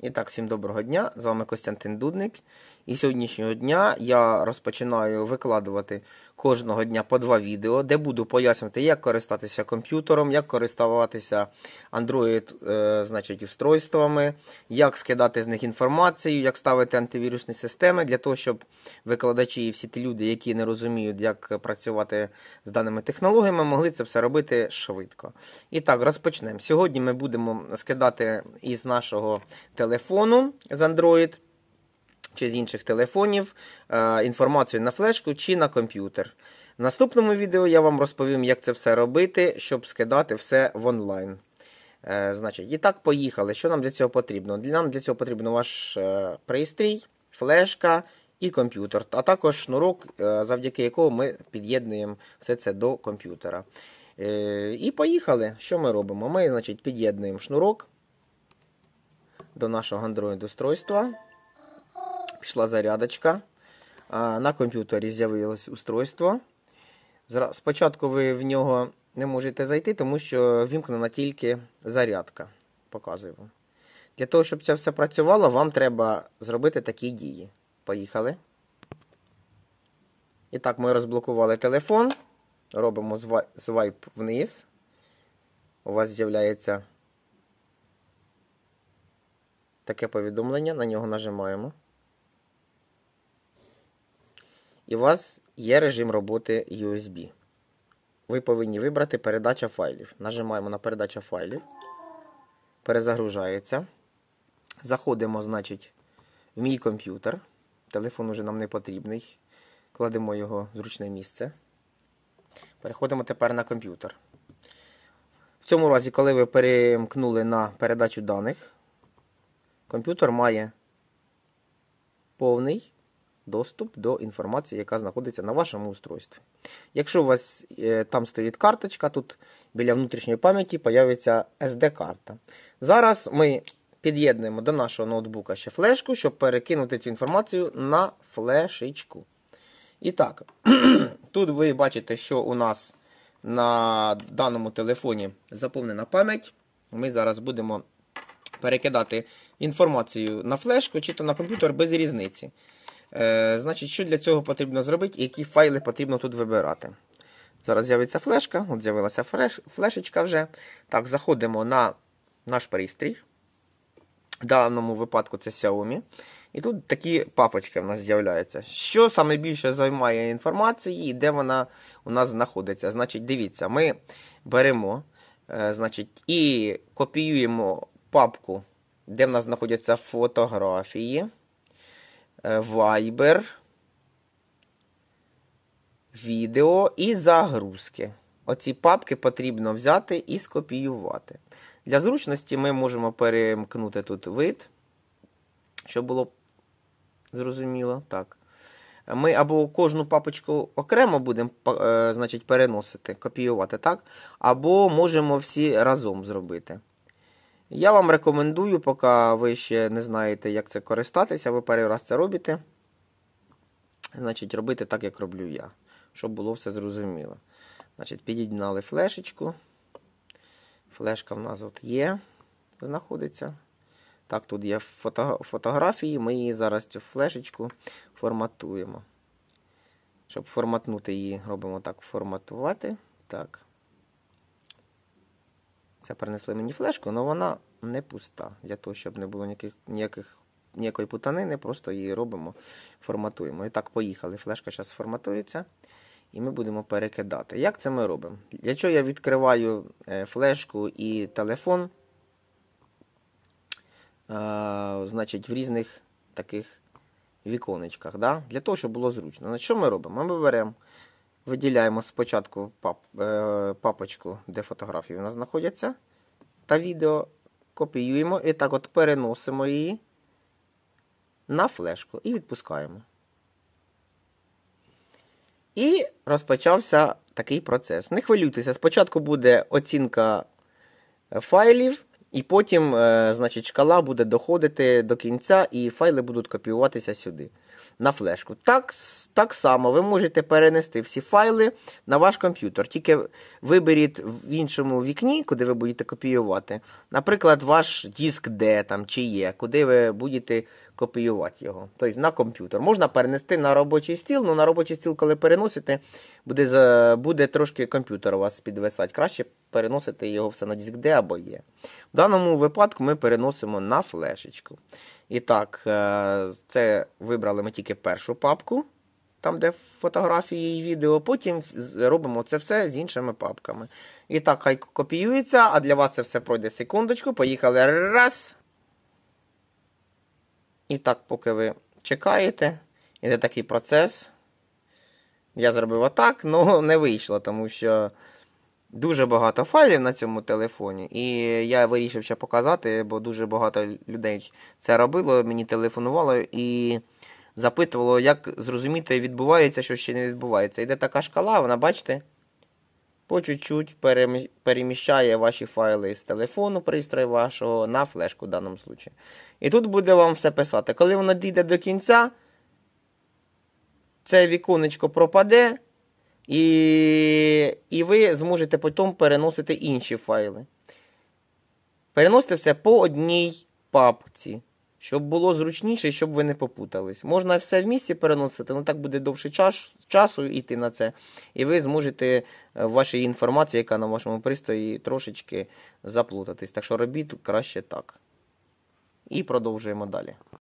І так, всім доброго дня! З вами Костянтин Дудник. І сьогоднішнього дня я розпочинаю викладувати кожного дня по два відео, де буду пояснювати, як користатися комп'ютером, як користуватися Android е, значить, устройствами, як скидати з них інформацію, як ставити антивірусні системи, для того, щоб викладачі і всі ті люди, які не розуміють, як працювати з даними технологіями, могли це все робити швидко. І так, розпочнемо. Сьогодні ми будемо скидати із нашого телефону з Android чи з інших телефонів е, інформацію на флешку чи на комп'ютер. В наступному відео я вам розповім, як це все робити, щоб скидати все в онлайн. Е, значить, І так, поїхали. Що нам для цього потрібно? Нам для цього потрібен ваш е, пристрій, флешка і комп'ютер, а також шнурок, завдяки якого ми під'єднуємо все це до комп'ютера. І поїхали. Що ми робимо? Ми значить, під'єднуємо шнурок до нашого Android-устройства пішла зарядочка. На комп'ютері з'явилось устройство. Спочатку ви в нього не можете зайти, тому що вімкнена тільки зарядка. Показую вам. Для того, щоб це все працювало, вам треба зробити такі дії. Поїхали. І так, ми розблокували телефон. Робимо свайп вниз. У вас з'являється таке повідомлення. На нього нажимаємо і у вас є режим роботи USB. Ви повинні вибрати передача файлів. Нажимаємо на передача файлів. Перезагружається. Заходимо, значить, в мій комп'ютер. Телефон уже нам не потрібний. Кладемо його в зручне місце. Переходимо тепер на комп'ютер. В цьому разі, коли ви перемкнули на передачу даних, комп'ютер має повний доступ до інформації, яка знаходиться на вашому устройстві. Якщо у вас е, там стоїть карточка, тут біля внутрішньої пам'яті з'явиться SD-карта. Зараз ми під'єднуємо до нашого ноутбука ще флешку, щоб перекинути цю інформацію на флешечку. І так, тут ви бачите, що у нас на даному телефоні заповнена пам'ять. Ми зараз будемо перекидати інформацію на флешку чи то на комп'ютер без різниці. Е, значить, що для цього потрібно зробити, які файли потрібно тут вибирати. Зараз з'явиться флешка, от з'явилася флешечка вже. Так, заходимо на наш пристрій. В даному випадку це Xiaomi. І тут такі папочки в нас з'являються. Що саме більше займає інформації і де вона у нас знаходиться? Значить, дивіться, ми беремо е, значить, і копіюємо папку, де в нас знаходяться фотографії. Е, Viber, відео і загрузки. Оці папки потрібно взяти і скопіювати. Для зручності ми можемо перемкнути тут вид, щоб було зрозуміло. Так. Ми або кожну папочку окремо будемо е, значить, переносити, копіювати, так? або можемо всі разом зробити. Я вам рекомендую, поки ви ще не знаєте, як це користатися, ви перший раз це робите. Значить, робити так, як роблю я, щоб було все зрозуміло. Значить, підігнали флешечку. Флешка в нас от є, знаходиться. Так, тут є фото фотографії, ми її зараз цю флешечку форматуємо. Щоб форматнути її, робимо так, форматувати. Так. Це принесли мені флешку, але вона не пуста. Для того, щоб не було ніяких, ніяких, ніякої путанини, просто її робимо, форматуємо. І так, поїхали. Флешка зараз форматується. І ми будемо перекидати. Як це ми робимо? Для чого я відкриваю е, флешку і телефон? А, е, значить, в різних таких віконечках. Да? Для того, щоб було зручно. Що ми робимо? Ми беремо Виділяємо спочатку пап, е, папочку, де фотографії у нас знаходяться. Та відео копіюємо і так от переносимо її на флешку і відпускаємо. І розпочався такий процес. Не хвилюйтеся, спочатку буде оцінка е, файлів, і потім, е, значить, шкала буде доходити до кінця, і файли будуть копіюватися сюди на флешку. Так так само ви можете перенести всі файли на ваш комп'ютер. Тільки виберіть в іншому вікні, куди ви будете копіювати, наприклад, ваш диск де там, чи є, куди ви будете копіювати його. Тобто на комп'ютер. Можна перенести на робочий стіл, але ну, на робочий стіл, коли переносите, буде буде трошки комп'ютер у вас підвисати. Краще переносити його все на диск D або є. В даному випадку ми переносимо на флешечку. І так, е, це вибрали ми тільки першу папку. Там, де фотографії і відео, потім робимо це все з іншими папками. І так, хай копіюється, а для вас це все пройде секундочку. Поїхали раз. І так, поки ви чекаєте, іде такий процес. Я зробив отак, але не вийшло, тому що дуже багато файлів на цьому телефоні. І я вирішив ще показати, бо дуже багато людей це робило, мені телефонувало і запитувало, як зрозуміти, відбувається, що ще не відбувається. Іде така шкала, вона бачите по чуть-чуть переміщає ваші файли з телефону, пристрою вашого на флешку в даному случаї. І тут буде вам все писати. Коли воно дійде до кінця, це віконечко пропаде, і і ви зможете потім переносити інші файли. Переносите все по одній папці. Щоб було зручніше, щоб ви не попутались. Можна все в місті переносити, але ну, так буде довше час, часу йти на це. І ви зможете е, в вашій інформації, яка на вашому пристрої, трошечки заплутатись. Так що робіть краще так. І продовжуємо далі.